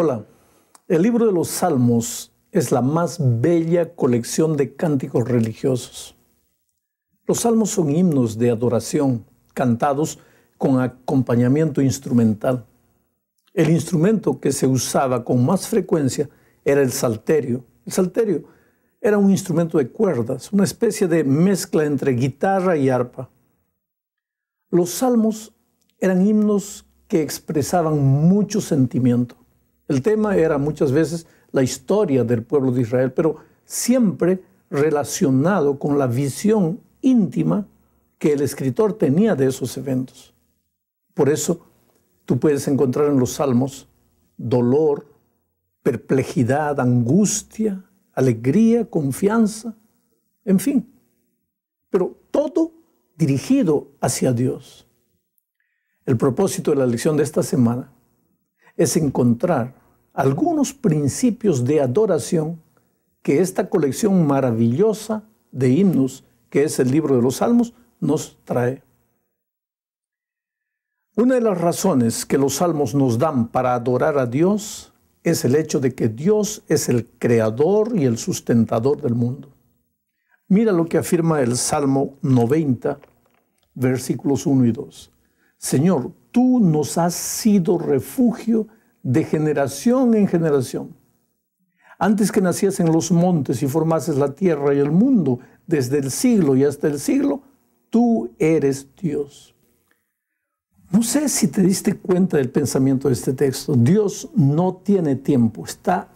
Hola, el libro de los Salmos es la más bella colección de cánticos religiosos. Los salmos son himnos de adoración, cantados con acompañamiento instrumental. El instrumento que se usaba con más frecuencia era el salterio. El salterio era un instrumento de cuerdas, una especie de mezcla entre guitarra y arpa. Los salmos eran himnos que expresaban mucho sentimiento. El tema era muchas veces la historia del pueblo de Israel, pero siempre relacionado con la visión íntima que el escritor tenía de esos eventos. Por eso tú puedes encontrar en los salmos dolor, perplejidad, angustia, alegría, confianza, en fin. Pero todo dirigido hacia Dios. El propósito de la lección de esta semana es encontrar algunos principios de adoración que esta colección maravillosa de himnos, que es el libro de los Salmos, nos trae. Una de las razones que los salmos nos dan para adorar a Dios es el hecho de que Dios es el creador y el sustentador del mundo. Mira lo que afirma el Salmo 90, versículos 1 y 2. Señor, tú nos has sido refugio de generación en generación. Antes que nacías en los montes y formases la tierra y el mundo, desde el siglo y hasta el siglo, tú eres Dios. No sé si te diste cuenta del pensamiento de este texto. Dios no tiene tiempo, está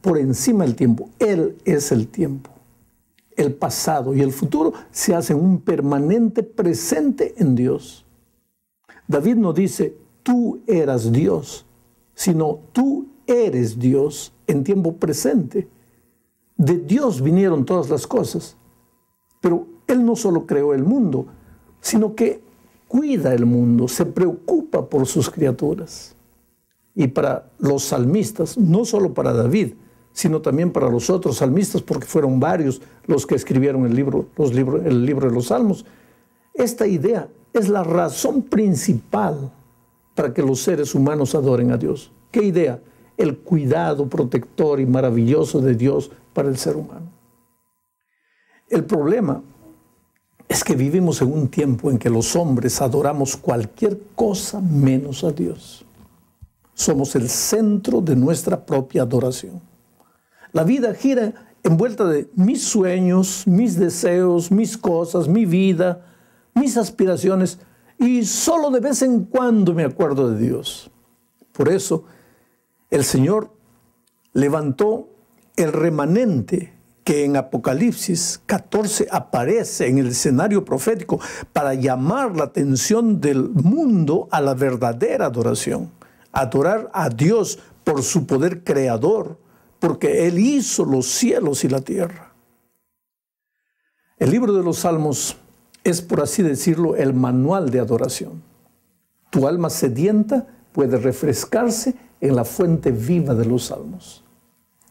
por encima del tiempo. Él es el tiempo. El pasado y el futuro se hacen un permanente presente en Dios. David no dice, tú eras Dios, sino tú eres Dios en tiempo presente. De Dios vinieron todas las cosas. Pero Él no solo creó el mundo, sino que cuida el mundo, se preocupa por sus criaturas. Y para los salmistas, no solo para David, sino también para los otros salmistas, porque fueron varios los que escribieron el libro, los el libro de los salmos, esta idea es la razón principal para que los seres humanos adoren a Dios. ¿Qué idea? El cuidado protector y maravilloso de Dios para el ser humano. El problema es que vivimos en un tiempo en que los hombres adoramos cualquier cosa menos a Dios. Somos el centro de nuestra propia adoración. La vida gira vuelta de mis sueños, mis deseos, mis cosas, mi vida, mis aspiraciones y solo de vez en cuando me acuerdo de Dios. Por eso el Señor levantó el remanente que en Apocalipsis 14 aparece en el escenario profético para llamar la atención del mundo a la verdadera adoración. Adorar a Dios por su poder creador, porque Él hizo los cielos y la tierra. El libro de los Salmos es, por así decirlo, el manual de adoración. Tu alma sedienta puede refrescarse en la fuente viva de los salmos.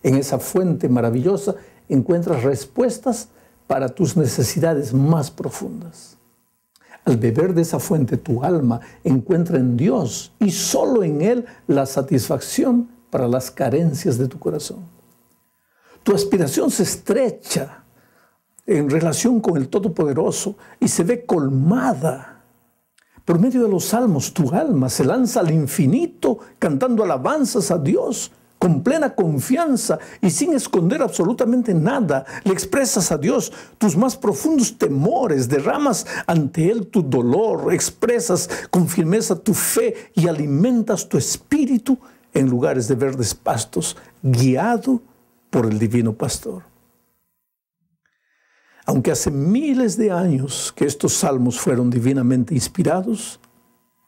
En esa fuente maravillosa encuentras respuestas para tus necesidades más profundas. Al beber de esa fuente tu alma encuentra en Dios y solo en Él la satisfacción para las carencias de tu corazón. Tu aspiración se estrecha en relación con el Todopoderoso y se ve colmada. Por medio de los salmos, tu alma se lanza al infinito cantando alabanzas a Dios con plena confianza y sin esconder absolutamente nada. Le expresas a Dios tus más profundos temores, derramas ante Él tu dolor, expresas con firmeza tu fe y alimentas tu espíritu en lugares de verdes pastos, guiado por el divino pastor aunque hace miles de años que estos salmos fueron divinamente inspirados,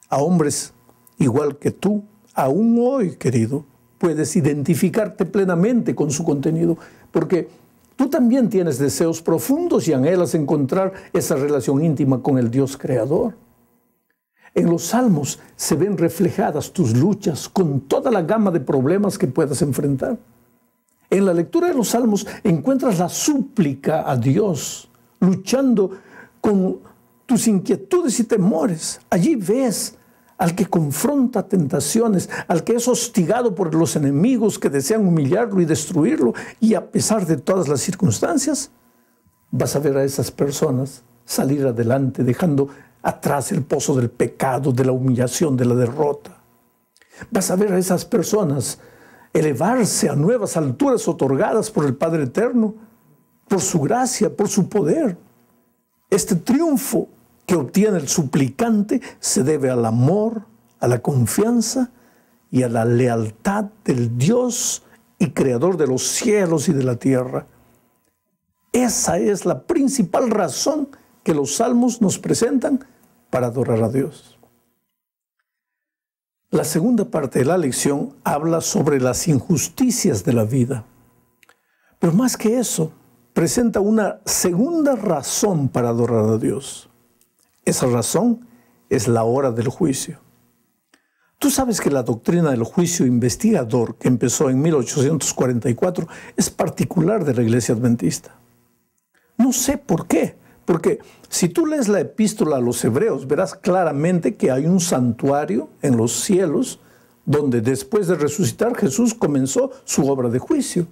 a hombres igual que tú, aún hoy, querido, puedes identificarte plenamente con su contenido, porque tú también tienes deseos profundos y anhelas encontrar esa relación íntima con el Dios creador. En los salmos se ven reflejadas tus luchas con toda la gama de problemas que puedas enfrentar. En la lectura de los salmos encuentras la súplica a Dios, luchando con tus inquietudes y temores. Allí ves al que confronta tentaciones, al que es hostigado por los enemigos que desean humillarlo y destruirlo, y a pesar de todas las circunstancias, vas a ver a esas personas salir adelante, dejando atrás el pozo del pecado, de la humillación, de la derrota. Vas a ver a esas personas elevarse a nuevas alturas otorgadas por el Padre Eterno, por su gracia, por su poder. Este triunfo que obtiene el suplicante se debe al amor, a la confianza y a la lealtad del Dios y Creador de los cielos y de la tierra. Esa es la principal razón que los salmos nos presentan para adorar a Dios. La segunda parte de la lección habla sobre las injusticias de la vida. Pero más que eso, presenta una segunda razón para adorar a Dios. Esa razón es la hora del juicio. Tú sabes que la doctrina del juicio investigador que empezó en 1844 es particular de la Iglesia Adventista. No sé por qué, porque si tú lees la epístola a los hebreos, verás claramente que hay un santuario en los cielos donde después de resucitar Jesús comenzó su obra de juicio.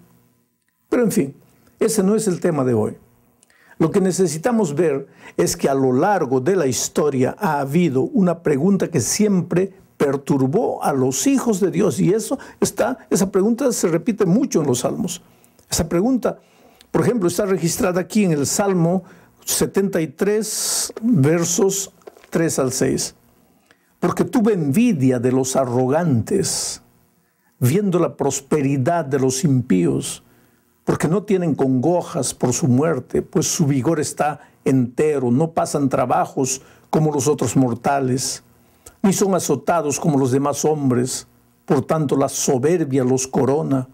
Pero en fin, ese no es el tema de hoy. Lo que necesitamos ver es que a lo largo de la historia ha habido una pregunta que siempre perturbó a los hijos de Dios y eso está esa pregunta se repite mucho en los salmos. Esa pregunta, por ejemplo, está registrada aquí en el Salmo 73, versos 3 al 6. Porque tuve envidia de los arrogantes, viendo la prosperidad de los impíos, porque no tienen congojas por su muerte, pues su vigor está entero, no pasan trabajos como los otros mortales, ni son azotados como los demás hombres, por tanto la soberbia los corona,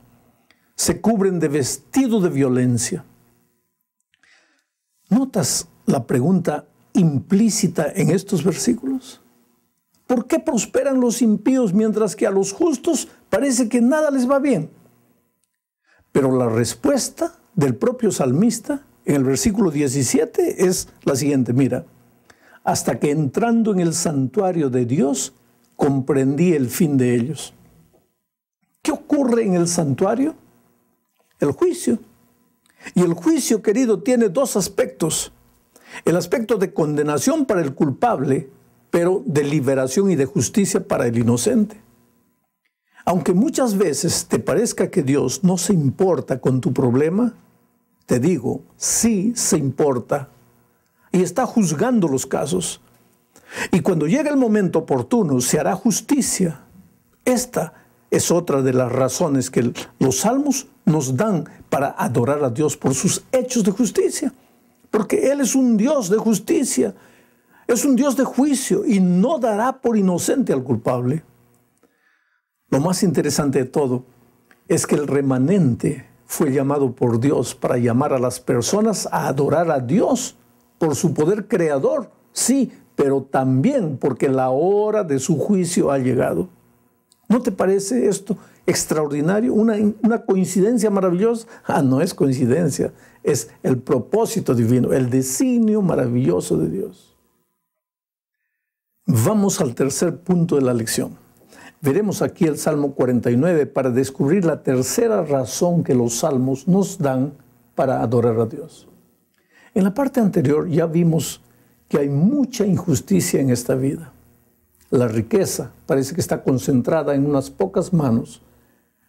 se cubren de vestido de violencia ¿Notas la pregunta implícita en estos versículos? ¿Por qué prosperan los impíos mientras que a los justos parece que nada les va bien? Pero la respuesta del propio salmista en el versículo 17 es la siguiente, mira, hasta que entrando en el santuario de Dios comprendí el fin de ellos. ¿Qué ocurre en el santuario? El juicio. Y el juicio, querido, tiene dos aspectos. El aspecto de condenación para el culpable, pero de liberación y de justicia para el inocente. Aunque muchas veces te parezca que Dios no se importa con tu problema, te digo, sí se importa y está juzgando los casos. Y cuando llega el momento oportuno, se hará justicia. Esta es otra de las razones que los salmos nos dan para adorar a Dios por sus hechos de justicia. Porque Él es un Dios de justicia, es un Dios de juicio y no dará por inocente al culpable. Lo más interesante de todo es que el remanente fue llamado por Dios para llamar a las personas a adorar a Dios por su poder creador, sí, pero también porque la hora de su juicio ha llegado. ¿No te parece esto extraordinario? Una, coincidencia maravillosa. Ah, no es coincidencia, es el propósito divino, el designio maravilloso de Dios. Vamos al tercer punto de la lección. Veremos aquí el Salmo 49 para descubrir la tercera razón que los salmos nos dan para adorar a Dios. En la parte anterior ya vimos que hay mucha injusticia en esta vida. La riqueza parece que está concentrada en unas pocas manos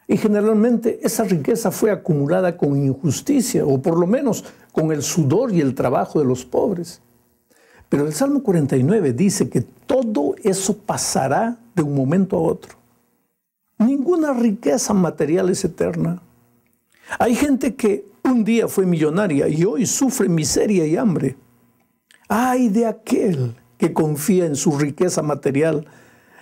y generalmente esa riqueza fue acumulada con injusticia o por lo menos con el sudor y el trabajo de los pobres. Pero el Salmo 49 dice que todo eso pasará de un momento a otro. Ninguna riqueza material es eterna. Hay gente que un día fue millonaria y hoy sufre miseria y hambre. ¡Ay de aquel! confía en su riqueza material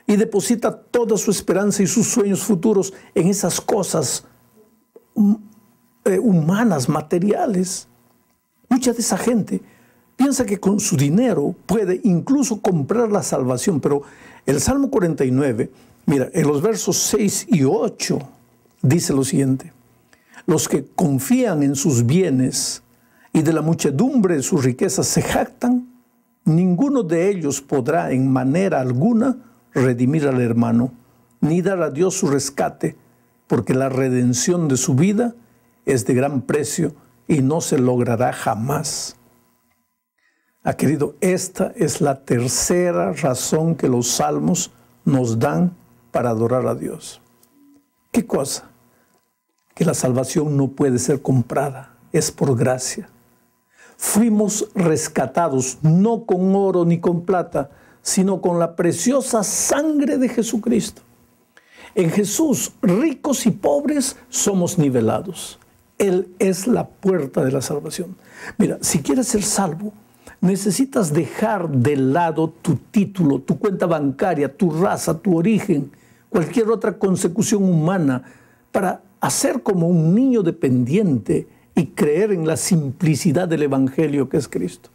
y deposita toda su esperanza y sus sueños futuros en esas cosas mm, eh, humanas, materiales. Mucha de esa gente piensa que con su dinero puede incluso comprar la salvación, pero el Salmo 49, mira, en los versos 6 y 8 dice lo siguiente, los que confían en sus bienes y de la muchedumbre de sus riquezas se jactan, ninguno de ellos podrá en manera alguna redimir al hermano, ni dar a Dios su rescate, porque la redención de su vida es de gran precio y no se logrará jamás. Ha ah, querido, esta es la tercera razón que los salmos nos dan para adorar a Dios. ¿Qué cosa? Que la salvación no puede ser comprada, es por gracia fuimos rescatados no con oro ni con plata, sino con la preciosa sangre de Jesucristo. En Jesús, ricos y pobres, somos nivelados. Él es la puerta de la salvación. Mira, si quieres ser salvo, necesitas dejar de lado tu título, tu cuenta bancaria, tu raza, tu origen, cualquier otra consecución humana, para hacer como un niño dependiente y creer en la simplicidad del Evangelio que es Cristo.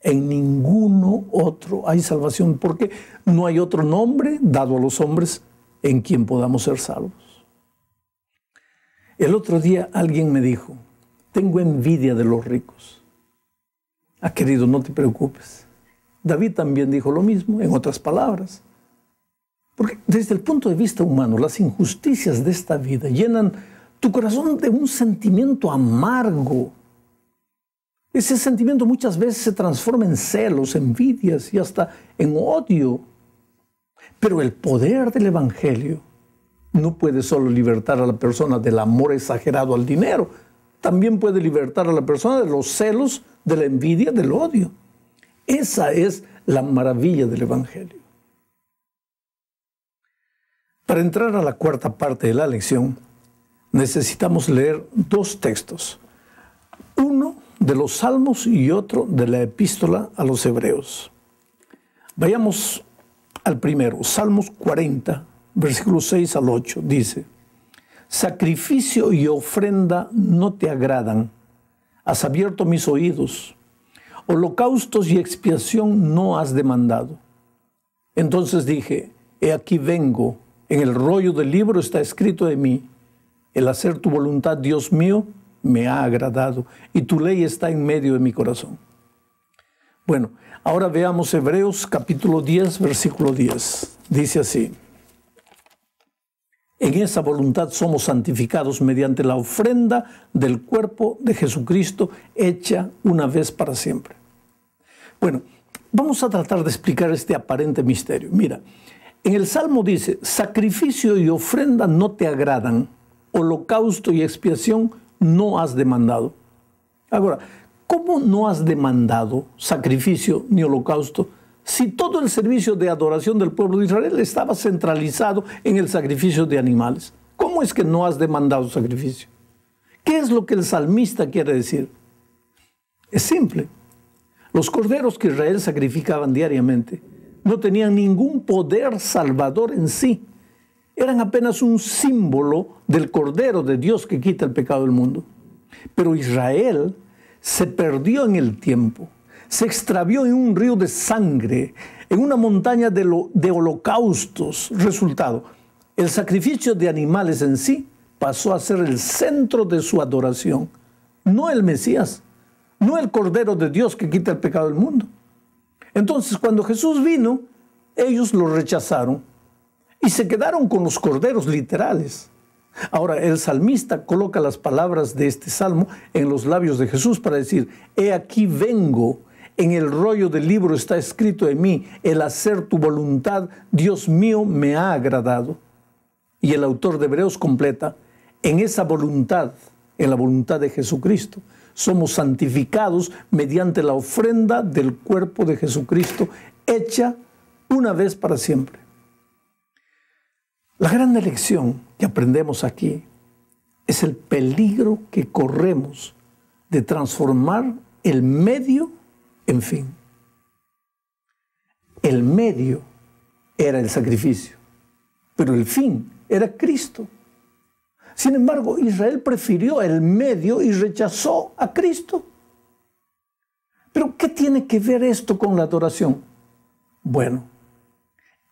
En ninguno otro hay salvación, porque no hay otro nombre dado a los hombres en quien podamos ser salvos. El otro día alguien me dijo, tengo envidia de los ricos. Ah, querido, no te preocupes. David también dijo lo mismo, en otras palabras. Porque desde el punto de vista humano, las injusticias de esta vida llenan corazón de un sentimiento amargo. Ese sentimiento muchas veces se transforma en celos, envidias y hasta en odio. Pero el poder del Evangelio no puede solo libertar a la persona del amor exagerado al dinero, también puede libertar a la persona de los celos, de la envidia, del odio. Esa es la maravilla del Evangelio. Para entrar a la cuarta parte de la lección, necesitamos leer dos textos, uno de los Salmos y otro de la epístola a los Hebreos. Vayamos al primero, Salmos 40, versículos 6 al 8, dice, Sacrificio y ofrenda no te agradan, has abierto mis oídos, holocaustos y expiación no has demandado. Entonces dije, he aquí vengo, en el rollo del libro está escrito de mí, el hacer tu voluntad, Dios mío, me ha agradado y tu ley está en medio de mi corazón. Bueno, ahora veamos Hebreos capítulo 10, versículo 10. Dice así. En esa voluntad somos santificados mediante la ofrenda del cuerpo de Jesucristo hecha una vez para siempre. Bueno, vamos a tratar de explicar este aparente misterio. Mira, en el Salmo dice, sacrificio y ofrenda no te agradan, holocausto y expiación no has demandado. Ahora, ¿cómo no has demandado sacrificio ni holocausto si todo el servicio de adoración del pueblo de Israel estaba centralizado en el sacrificio de animales? ¿Cómo es que no has demandado sacrificio? ¿Qué es lo que el salmista quiere decir? Es simple. Los corderos que Israel sacrificaban diariamente no tenían ningún poder salvador en sí eran apenas un símbolo del Cordero de Dios que quita el pecado del mundo. Pero Israel se perdió en el tiempo, se extravió en un río de sangre, en una montaña de, holocaustos. Resultado, el sacrificio de animales en sí pasó a ser el centro de su adoración, no el Mesías, no el Cordero de Dios que quita el pecado del mundo. Entonces, cuando Jesús vino, ellos lo rechazaron y se quedaron con los corderos literales. Ahora, el salmista coloca las palabras de este salmo en los labios de Jesús para decir, he aquí vengo, en el rollo del libro está escrito en mí, el hacer tu voluntad, Dios mío, me ha agradado. Y el autor de Hebreos completa, en esa voluntad, en la voluntad de Jesucristo, somos santificados mediante la ofrenda del cuerpo de Jesucristo, hecha una vez para siempre. La gran lección que aprendemos aquí es el peligro que corremos de transformar el medio en fin. El medio era el sacrificio, pero el fin era Cristo. Sin embargo, Israel prefirió el medio y rechazó a Cristo. Pero ¿qué tiene que ver esto con la adoración? Bueno,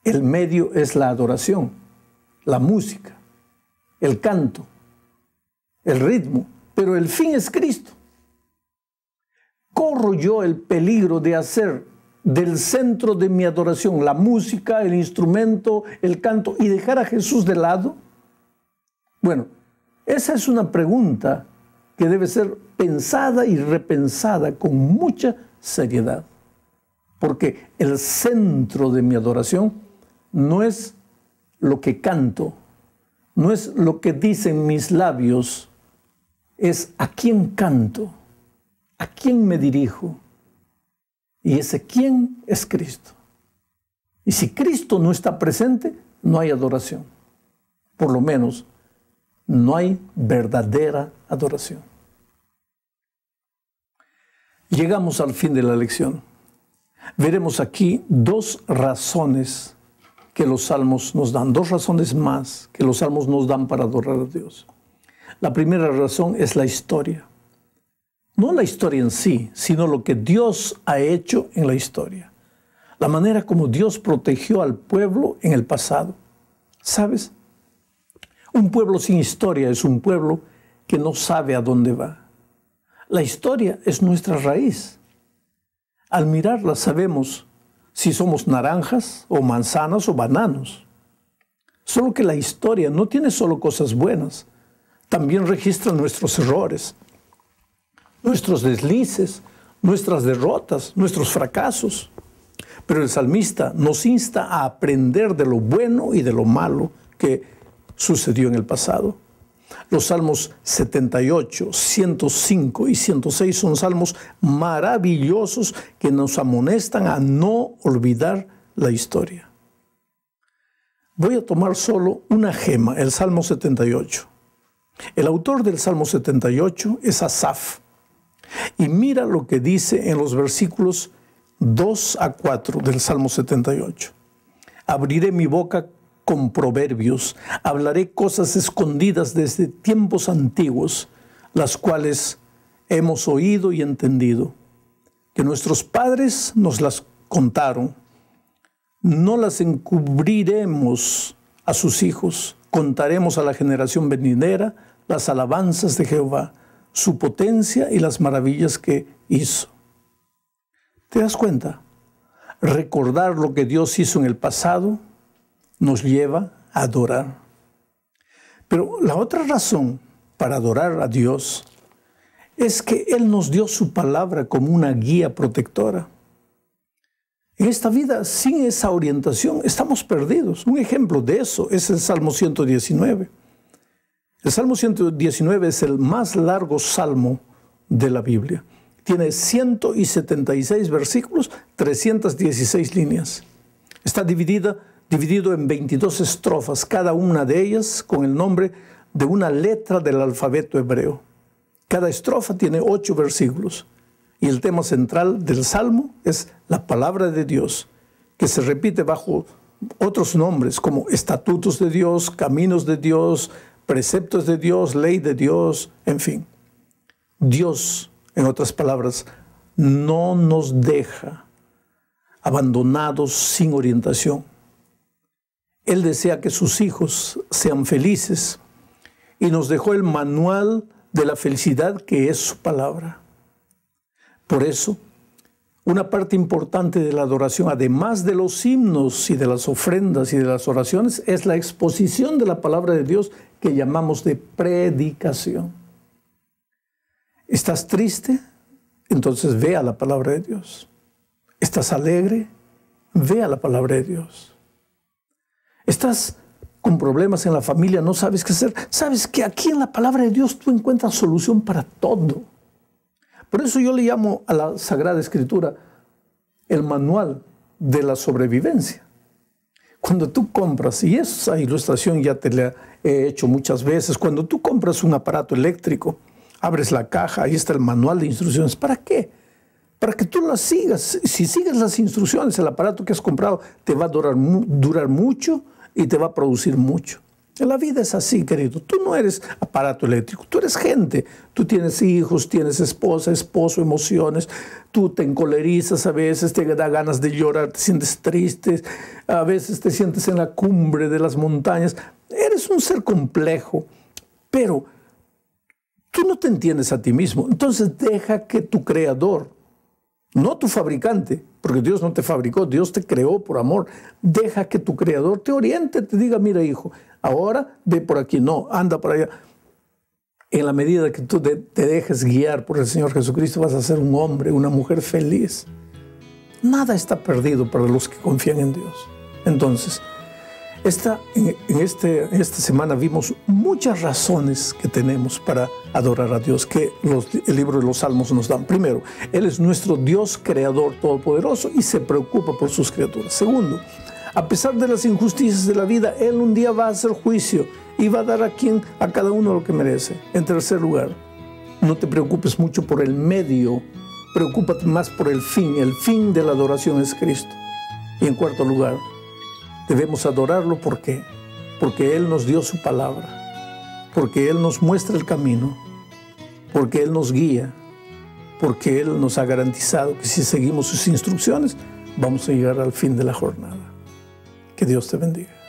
el medio es la adoración la música, el canto, el ritmo, pero el fin es Cristo. Corro yo el peligro de hacer del centro de mi adoración la música, el instrumento, el canto y dejar a Jesús de lado? Bueno, esa es una pregunta que debe ser pensada y repensada con mucha seriedad. Porque el centro de mi adoración no es lo que canto, no es lo que dicen mis labios, es a quién canto, a quién me dirijo. Y ese quién es Cristo. Y si Cristo no está presente, no hay adoración. Por lo menos, no hay verdadera adoración. Llegamos al fin de la lección. Veremos aquí dos razones que los salmos nos dan, dos razones más que los salmos nos dan para adorar a Dios. La primera razón es la historia. No la historia en sí, sino lo que Dios ha hecho en la historia. La manera como Dios protegió al pueblo en el pasado. ¿Sabes? Un pueblo sin historia es un pueblo que no sabe a dónde va. La historia es nuestra raíz. Al mirarla sabemos si somos naranjas o manzanas o bananos. Solo que la historia no tiene solo cosas buenas, también registra nuestros errores, nuestros deslices, nuestras derrotas, nuestros fracasos. Pero el salmista nos insta a aprender de lo bueno y de lo malo que sucedió en el pasado. Los salmos 78, 105 y 106 son salmos maravillosos que nos amonestan a no olvidar la historia. Voy a tomar solo una gema, el Salmo 78. El autor del Salmo 78 es Asaf. Y mira lo que dice en los versículos 2 a 4 del Salmo 78. Abriré mi boca con proverbios, hablaré cosas escondidas desde tiempos antiguos, las cuales hemos oído y entendido, que nuestros padres nos las contaron. No las encubriremos a sus hijos, contaremos a la generación venidera las alabanzas de Jehová, su potencia y las maravillas que hizo. ¿Te das cuenta? Recordar lo que Dios hizo en el pasado nos lleva a adorar. Pero la otra razón para adorar a Dios es que Él nos dio su palabra como una guía protectora. En esta vida, sin esa orientación, estamos perdidos. Un ejemplo de eso es el Salmo 119. El Salmo 119 es el más largo salmo de la Biblia. Tiene 176 versículos, 316 líneas. Está dividida dividido en 22 estrofas, cada una de ellas con el nombre de una letra del alfabeto hebreo. Cada estrofa tiene ocho versículos y el tema central del Salmo es la palabra de Dios, que se repite bajo otros nombres como estatutos de Dios, caminos de Dios, preceptos de Dios, ley de Dios, en fin. Dios, en otras palabras, no nos deja abandonados sin orientación. Él desea que sus hijos sean felices y nos dejó el manual de la felicidad que es su palabra. Por eso, una parte importante de la adoración, además de los himnos y de las ofrendas y de las oraciones, es la exposición de la palabra de Dios que llamamos de predicación. ¿Estás triste? Entonces vea la palabra de Dios. ¿Estás alegre? Vea la palabra de Dios. Estás con problemas en la familia, no sabes qué hacer. Sabes que aquí en la palabra de Dios tú encuentras solución para todo. Por eso yo le llamo a la Sagrada Escritura el manual de la sobrevivencia. Cuando tú compras, y esa ilustración ya te la he hecho muchas veces, cuando tú compras un aparato eléctrico, abres la caja, ahí está el manual de instrucciones. ¿Para qué? Para que tú las sigas. Si sigues las instrucciones, el aparato que has comprado te va a durar, durar mucho y te va a producir mucho. La vida es así, querido. Tú no eres aparato eléctrico, tú eres gente. Tú tienes hijos, tienes esposa, esposo, emociones. Tú te encolerizas a veces, te da ganas de llorar, te sientes triste, a veces te sientes en la cumbre de las montañas. Eres un ser complejo, pero tú no te entiendes a ti mismo. Entonces deja que tu creador no tu fabricante, porque Dios no te fabricó, Dios te creó por amor. Deja que tu creador te oriente, te diga, mira hijo, ahora ve por aquí, no, anda para allá. En la medida que tú te, dejes guiar por el Señor Jesucristo, vas a ser un hombre, una mujer feliz. Nada está perdido para los que confían en Dios. Entonces, esta, eh, en, este, esta semana vimos muchas razones que tenemos para adorar a Dios que el libro de los Salmos nos dan. Primero, Él es nuestro Dios creador todopoderoso y se preocupa por sus criaturas. Segundo, a pesar de las injusticias de la vida, Él un día va a hacer juicio y va a dar a quien a cada uno lo que merece. En tercer lugar, no te preocupes mucho por el medio, preocúpate más por el fin. El fin de la adoración es Cristo. Y en cuarto lugar, Debemos adorarlo porque porque él nos dio su palabra, porque él nos muestra el camino, porque él nos guía, porque él nos ha garantizado que si seguimos sus instrucciones vamos a llegar al fin de la jornada. Que Dios te bendiga.